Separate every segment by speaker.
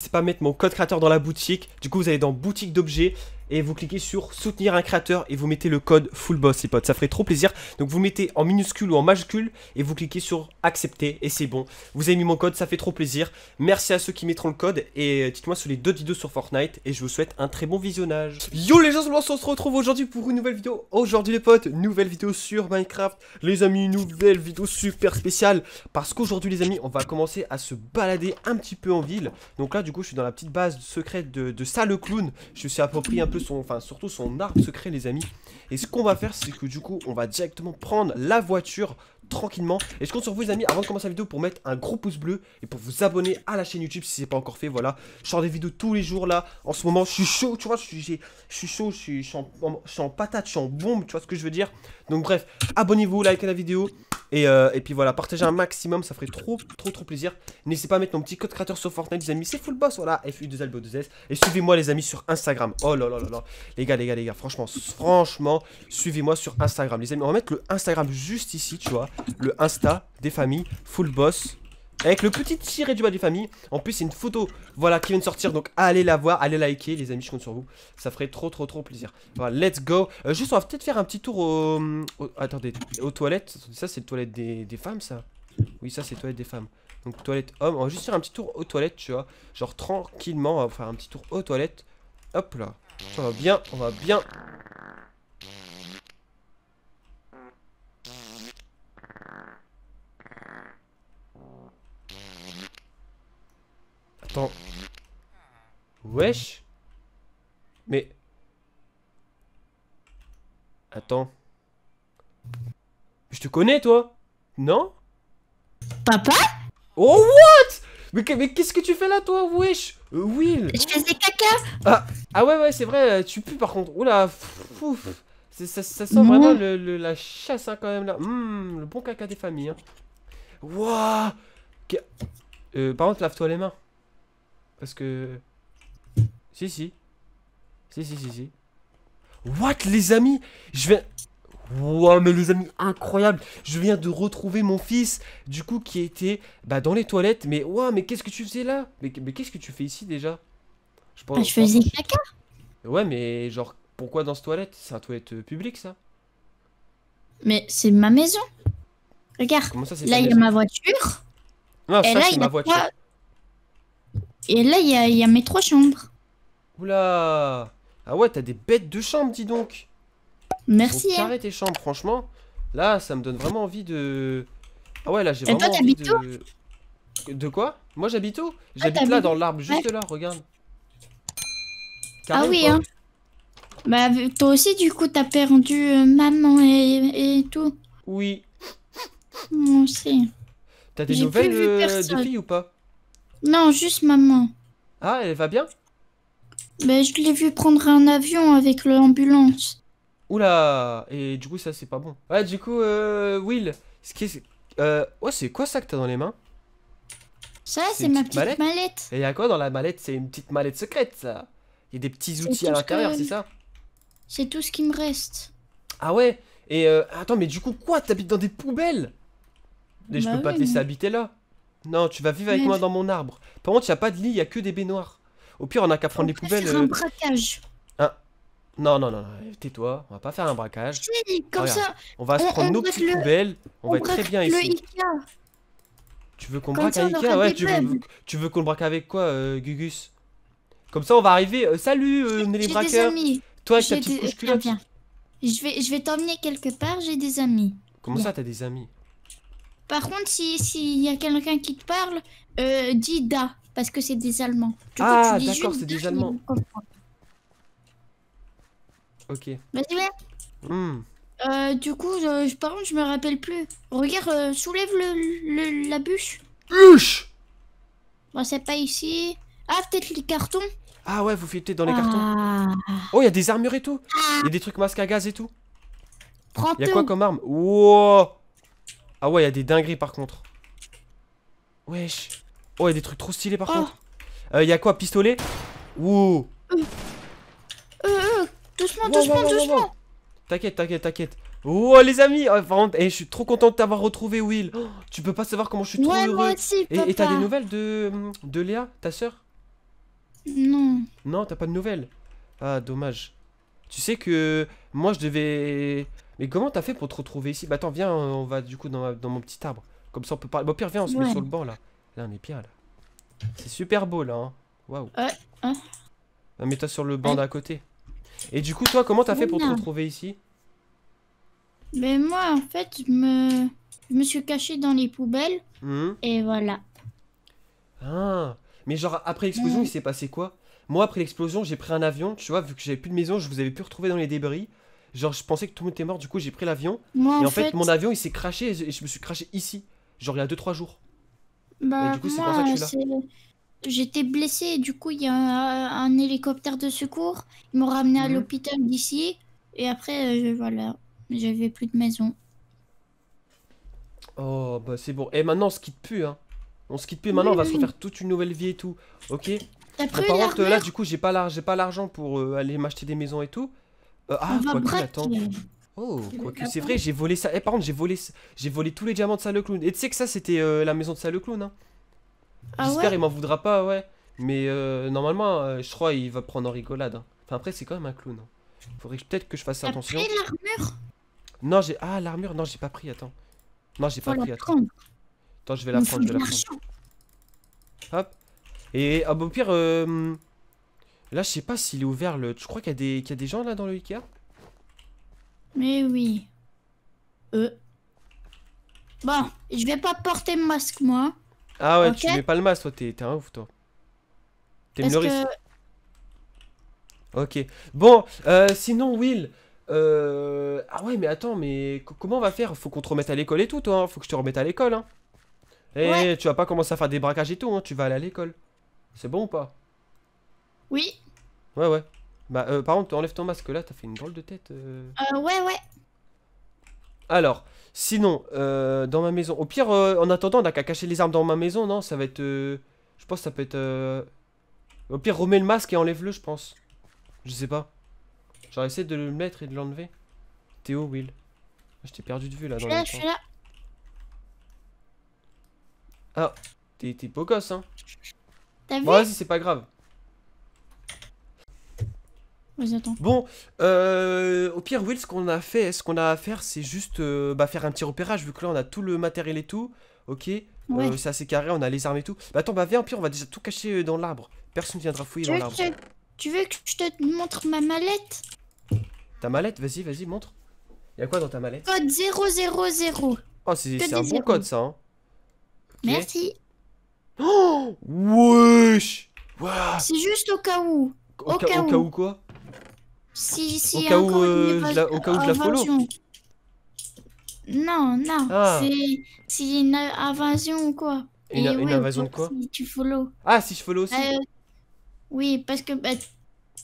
Speaker 1: C'est pas mettre mon code créateur dans la boutique. Du coup, vous allez dans boutique d'objets et vous cliquez sur soutenir un créateur et vous mettez le code FULLBOSS les potes, ça ferait trop plaisir. Donc vous mettez en minuscule ou en majuscule et vous cliquez sur accepter et c'est bon. Vous avez mis mon code, ça fait trop plaisir. Merci à ceux qui mettront le code et euh, dites-moi sur les deux vidéos sur Fortnite et je vous souhaite un très bon visionnage. Yo les gens, on se retrouve aujourd'hui pour une nouvelle vidéo. Aujourd'hui les potes, nouvelle vidéo sur Minecraft. Les amis, une nouvelle vidéo super spéciale parce qu'aujourd'hui les amis, on va commencer à se balader un petit peu en ville. Donc là du coup, je suis dans la petite base secrète de, de ça le clown. Je me suis approprié un peu son, enfin surtout son arbre secret les amis. Et ce qu'on va faire c'est que du coup on va directement prendre la voiture tranquillement. Et je compte sur vous les amis avant de commencer la vidéo pour mettre un gros pouce bleu et pour vous abonner à la chaîne YouTube si c'est pas encore fait. Voilà, je sors des vidéos tous les jours là. En ce moment, je suis chaud, tu vois, je suis, chaud, je suis, je suis en patate, je suis en bombe, tu vois ce que je veux dire. Donc bref, abonnez-vous, likez la vidéo. Et, euh, et, puis voilà, partagez un maximum, ça ferait trop, trop, trop plaisir. N'hésitez pas à mettre mon petit code créateur sur Fortnite, les amis. C'est full boss, voilà, u 2 o 2 s Et suivez-moi, les amis, sur Instagram. Oh là là là là. Les gars, les gars, les gars, franchement, franchement, suivez-moi sur Instagram. Les amis, on va mettre le Instagram juste ici, tu vois. Le Insta des familles, full boss. Avec le petit tiré du bas du famille. En plus, c'est une photo voilà, qui vient de sortir. Donc, allez la voir, allez liker, les amis. Je compte sur vous. Ça ferait trop, trop, trop plaisir. Voilà, let's go. Euh, juste, on va peut-être faire un petit tour au, attendez, aux toilettes. Ça, c'est les toilettes des, des femmes, ça Oui, ça, c'est les toilettes des femmes. Donc, toilettes hommes. On va juste faire un petit tour aux toilettes, tu vois. Genre, tranquillement, on va faire un petit tour aux toilettes. Hop là. On va bien, on va bien Wesh Mais... Attends. Je te connais, toi Non Papa Oh, what Mais, qu'est-ce que tu fais là, toi, wesh euh, Will Je faisais caca ah, ah ouais, ouais, c'est vrai, euh, tu pues, par contre. Oula, fouf ça, sent vraiment le, la chasse, hein, quand même, là. Mmh, le bon caca des familles, hein. Wouah euh, Par contre, lave-toi les mains. Parce que... Si, si. Si, si, si, si. What, les amis Je viens... Wow, mais les amis, incroyable Je viens de retrouver mon fils, du coup, qui était bah, dans les toilettes. Mais wow, mais qu'est-ce que tu faisais là Mais, mais qu'est-ce que tu fais ici, déjà je, pense, bah, je faisais caca Ouais, mais genre, pourquoi dans ce toilette C'est un toilette euh, public, ça
Speaker 2: Mais c'est ma maison Regarde, Comment ça, là, il y a ma voiture.
Speaker 1: Non, et là, ma voiture.
Speaker 2: Et là, il y a, mes trois chambres.
Speaker 1: Oula Ah ouais, t'as des bêtes de chambres, dis donc Merci. Hein. Carré tes chambres, franchement. Là, ça me donne vraiment envie de... Ah ouais, là, j'ai vraiment envie de... de quoi Moi, j'habite où ah, J'habite là, dans l'arbre, juste là, regarde. ah oui, hein
Speaker 2: Bah, toi aussi, du coup, t'as perdu euh, maman et, tout. Oui. Moi
Speaker 1: aussi. T'as des nouvelles euh, de filles ou pas
Speaker 2: non, juste maman.
Speaker 1: Ah, elle va bien
Speaker 2: mais ben, je l'ai vu prendre un avion avec l'ambulance.
Speaker 1: Oula Et du coup, ça, c'est pas bon. Ouais, du coup, euh, Will, ce qui oh, c'est quoi ça que t'as dans les mains Ça, c'est ma petite mallette. Et y'a quoi dans la mallette C'est une petite mallette secrète, ça. Il y a des petits outils à l'intérieur, c'est ça C'est tout ce qui me reste. Ah ouais Et euh, attends, mais du coup, quoi T'habites dans des poubelles Mais je bah peux pas te laisser habiter là. Non, tu vas vivre avec moi dans mon arbre. Par contre, il n'y a pas de lit, il n'y a que des baignoires. Au pire, on n'a qu'à prendre les poubelles. Faire un euh.
Speaker 2: braquage.
Speaker 1: Hein non, non, non, tais-toi, on va pas faire un braquage.
Speaker 2: comme ça. On va se prendre nos petites poubelles, on, va être très bien ici.
Speaker 1: Tu veux qu'on braque Ikea tu veux, qu'on braque avec quoi, euh, Gugus Comme ça, on va arriver. Euh, salut, Nelly on les Toi, avec petite couche
Speaker 2: Je vais, je vais t'emmener quelque part, j'ai des amis.
Speaker 1: Comment ça, t'as des amis
Speaker 2: par contre, s'il y a quelqu'un qui te parle, euh, dis da, parce que c'est des Allemands. ah, d'accord, c'est des Allemands. Ok. Vas-y, ouais. Hmm. Euh, du coup, par contre, je me rappelle plus. Regarde, euh, soulève le, la bûche. Bûche Bon, c'est pas ici. Ah, peut-être les cartons.
Speaker 1: Ah ouais, vous filtez dans les ah. cartons. Oh, il y a des armures et tout. Il y a des trucs masques à gaz et tout. Prends Il y a quoi comme arme Wow ah ouais, il y a des dingueries par contre. Wesh. Oh, il y a des trucs trop stylés par oh. contre. Euh, il euh, y a quoi Pistolet Ouh. Euh,
Speaker 2: euh, euh doucement, wow, doucement, doucement.
Speaker 1: T'inquiète, t'inquiète, t'inquiète. Oh les amis, euh, Par contre eh, je suis trop content de t'avoir retrouvé Will. Oh, tu peux pas savoir comment je suis trop Moi aussi, Et t'as des nouvelles de, hum, de Léa, ta soeur Non. Non, t'as pas de nouvelles. Ah dommage. Tu sais que moi je devais mais comment t'as fait pour te retrouver ici Bah attends, viens, on va du coup dans, mon petit arbre. Comme ça on peut parler. Bon, bah, pire, viens, on se met sur le banc là. Là, on est bien là. C'est super beau là, hein. Waouh. Hein. Ah, mets-toi sur le banc d'à côté. Et du coup, toi, comment t'as fait pour te retrouver ici
Speaker 2: Mais moi, en fait, je me, je me suis caché dans les poubelles. Mmh. Et voilà.
Speaker 1: Ah. Mais genre, après l'explosion, il s'est passé quoi Moi, après l'explosion, j'ai pris un avion, tu vois, vu que j'avais plus de maison, je vous avais pu retrouver dans les débris. Genre, je pensais que tout le monde était mort, du coup, j'ai pris l'avion. et en fait, mon avion, il s'est craché et je me suis craché ici. Genre, il y a 2-3 jours.
Speaker 2: Bah, et du coup, c'est ça que je suis là. J'étais blessé et du coup, il y a un, hélicoptère de secours. Ils m'ont ramené à mhm. l'hôpital d'ici. Et après, euh, voilà, j'avais plus de maison.
Speaker 1: Oh, bah c'est bon. Et maintenant, on se quitte plus, hein. On se quitte plus. Maintenant, on va se refaire toute une nouvelle vie et tout. Ok T'as bah, pris Par là, du coup, j'ai pas l'argent pour euh, aller m'acheter des maisons et tout. Euh, ah, quoi que, attends. Oh, que, c'est vrai, j'ai volé ça. Eh, par contre, j'ai volé, j'ai volé tous les diamants de le Clown. Et tu sais que ça, c'était euh, la maison de le Clown. Hein. Ah J'espère il m'en voudra pas, ouais. Mais euh, normalement, je crois il va prendre en rigolade. Hein. Enfin, après, c'est quand même un clown. il hein. Faudrait peut-être que je fasse attention. Non, j'ai. Ah, l'armure, non, j'ai pas pris, attends. Non, j'ai pas pris, attends. Attends, je vais la prendre, je vais la prendre. Hop. Et ah, au pire, euh, Là, je sais pas s'il est ouvert le... Je crois qu'il y, des... a des gens là dans le Ikea
Speaker 2: Mais oui. Euh. Bon, je vais pas porter le masque, moi.
Speaker 1: Ah ouais, tu mets pas le masque, toi. T'es un ouf, toi. T'es une que... Ok. Bon, euh, sinon, Will... Euh, ah ouais, mais attends, mais comment on va faire Faut qu'on te remette à l'école et tout, toi. Hein. Faut que je te remette à l'école, hein. Eh, tu vas pas commencer à faire des braquages et tout, hein. Tu vas aller à l'école. C'est bon ou pas oui. Ouais, ouais. Bah, euh, par contre, enlève ton masque là, t'as fait une drôle de tête. Euh... euh ouais, ouais. Alors, sinon, euh, dans ma maison. Au pire, en attendant, on a qu'à cacher les armes dans ma maison, non Ça va être. Je pense que ça peut être. Au pire, remets le masque et enlève-le, je pense. Je sais pas. Genre essaie de le mettre et de l'enlever. Théo, Will. Ah, je t'ai perdu de vue là. Je suis Ah, t'es beau gosse, hein. T'as bon, Vas-y, c'est pas grave. Bon, euh, au pire, Will, ce qu'on a fait, ce qu'on a à faire, c'est juste euh, bah, faire un petit repérage, vu que là, on a tout le matériel et tout. Ok euh, ouais. C'est assez carré, on a les armes et tout. Bah, attends, bah, viens, au pire, on va déjà tout cacher dans l'arbre. Personne ne viendra fouiller dans l'arbre.
Speaker 2: Tu veux que je te montre ma mallette
Speaker 1: Ta mallette Vas-y, vas-y, montre. Y'a quoi dans ta mallette Code 000. Oh, c'est un bon code, ça. Hein.
Speaker 2: Merci. Oh
Speaker 1: Wesh
Speaker 2: C'est juste au cas où. au cas où quoi si, si, au cas où, euh, au cas où je la follow Non, non, ah. c'est une invasion ou quoi. Une, eh
Speaker 1: invasion de quoi Tu follow. Ah, si je follow aussi euh,
Speaker 2: Oui, parce que... Bah,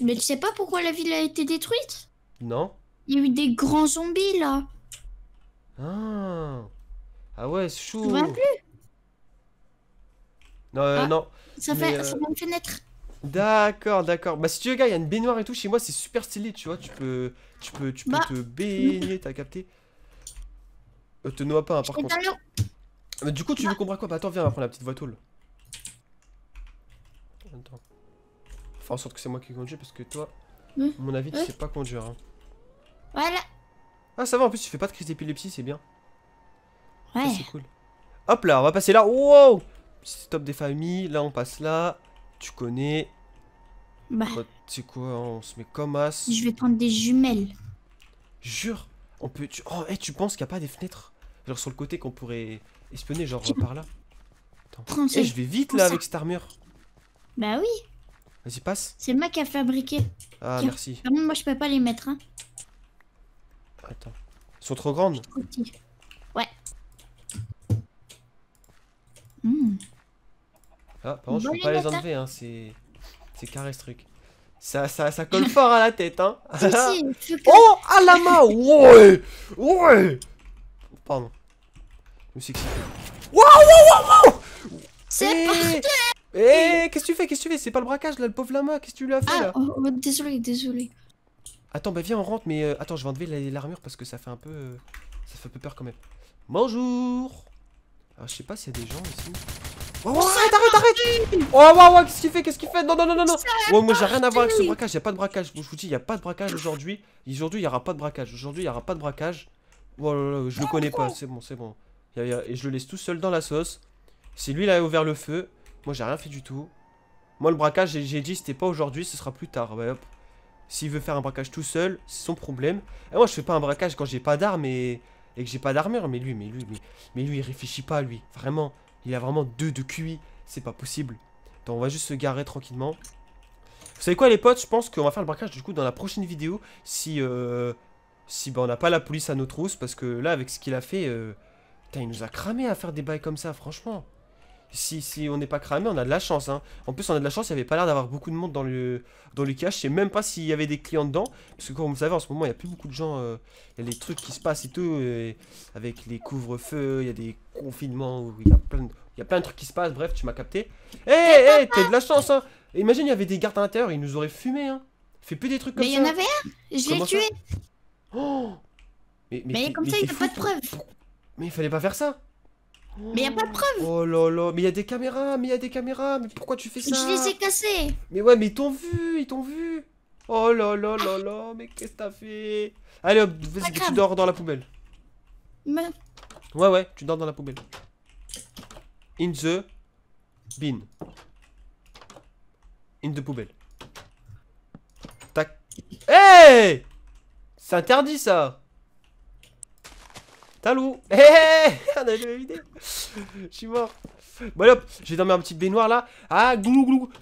Speaker 2: mais tu sais pas pourquoi la ville a été détruite Non. Il y a eu des grands zombies, là.
Speaker 1: Ah, ah ouais, c'est chaud. Tu vois plus Non, euh, ah, non. Ça fait, ça fait une fenêtre. D'accord, d'accord. Bah si tu veux, gars, il y a une baignoire et tout chez moi, c'est super stylé, tu vois. Tu peux, tu peux, tu peux bah. te baigner, t'as capté. Euh, te noie pas, hein, par contre. Mais du coup, tu veux qu'on bah. quoi Bah attends, viens, on va prendre la petite voiture tôle. Attends. en sorte que c'est moi qui conduis parce que toi, mmh. à mon avis, tu mmh. sais pas conduire. Hein. Voilà. Ah, ça va, en plus, tu fais pas de crise d'épilepsie, c'est bien. Ouais. C'est cool. Hop là, on va passer là. Wow Stop des familles, là, on passe là. Tu connais Bah, c'est quoi On se met comme as. je vais
Speaker 2: prendre des jumelles.
Speaker 1: Jure On peut. Tu... Oh, eh, tu penses qu'il n'y a pas des fenêtres Genre sur le côté qu'on pourrait espionner, genre par là
Speaker 2: eh, je vais vite là avec cette armure. Bah oui, Vas-y, passe. c'est moi qui a fabriqué. Ah, merci. moi, je peux pas les mettre, hein.
Speaker 1: Attends. sont trop grandes. Ouais. Mmh. Ah, par contre, je peux pas les enlever, hein, c'est... C'est carré ce truc. Ça, ça, ça colle fort à la tête, hein Oh, à la main Ouais Ouais Pardon. Je me suis Waouh, waouh, waouh, C'est eh, parti Eh, qu'est-ce que tu fais Qu'est-ce que tu fais C'est pas le braquage, là, le pauvre lama, qu'est-ce que tu lui as fait, là ah, oh, oh, désolé, désolé. Attends, bah viens, on rentre, mais euh, attends, je vais enlever l'armure parce que ça fait un peu... Euh, ça fait un peu peur quand même. Bonjour Alors, ah, je sais pas s'il y a des gens ici. Oh, oh, arrête, arrête, arrête Oh, waouh, oh, oh, qu'est-ce qu'il fait Qu'est-ce qu'il fait Non, non, non, non, non Moi, j'ai rien à voir avec ce braquage, il a pas de braquage. je vous dis, il n'y a pas de braquage aujourd'hui. Aujourd'hui, il n'y aura pas de braquage. Aujourd'hui, il n'y aura pas de braquage. je le ah, connais pas, c'est bon, c'est bon. Et je le laisse tout seul dans la sauce. Si lui, il a ouvert le feu, moi, j'ai rien fait du tout. Moi, le braquage, j'ai dit, c'était pas aujourd'hui, ce sera plus tard. hop. S'il veut faire un braquage tout seul, c'est son problème. Et moi, je fais pas un braquage quand j'ai pas d'armes et... que j'ai pas d'armure. Mais lui, mais lui, mais lui, il réfléchit pas, lui. Vraiment. Il a vraiment deux de QI. C'est pas possible. on va juste se garer tranquillement. Vous savez quoi les potes Je pense qu'on va faire le braquage du coup dans la prochaine vidéo. Si, euh, si ben, on n'a pas la police à nos trousses. Parce que là avec ce qu'il a fait... Euh, il nous a cramé à faire des bails comme ça franchement si, on n'est pas cramé, on a de la chance. Hein. En plus, on a de la chance, il n'y avait pas l'air d'avoir beaucoup de monde dans le, dans le cache. Je sais même pas s'il y avait des clients dedans. Parce que comme vous savez, en ce moment, il n'y a plus beaucoup de gens. Euh, il y a des trucs qui se passent et tout. Euh, avec les couvre-feux, il y a des confinements, où il y a plein de, trucs qui se passent. Bref, tu m'as capté. Hé, eh, hé, eh, t'as de la chance. Hein. Imagine, il y avait des gardes à l'intérieur, ils nous auraient fumé. Hein. Fais plus des trucs comme ça. Mais il y en avait un Je l'ai tué oh mais, comme ça, il pas de preuves. Mais il fallait pas faire ça.
Speaker 2: Mais y a pas de preuve
Speaker 1: Oh là mais y a des caméras, mais y a des caméras, mais pourquoi tu fais ça Je les ai cassées Mais ouais, mais ils t'ont vu, ils t'ont vu Oh là là là là, mais qu'est-ce que t'as fait Allez hop, vas-y, tu dors dans la poubelle. Ouais ouais, tu dors dans la poubelle. In the bin. In the poubelle. Tac. Hey C'est interdit ça T'as Hé eh, hey eh, eh, On a jamais vidé Je suis mort Bon bah, allez, hop, je vais dormir ma petite baignoire là. Ah, glou glou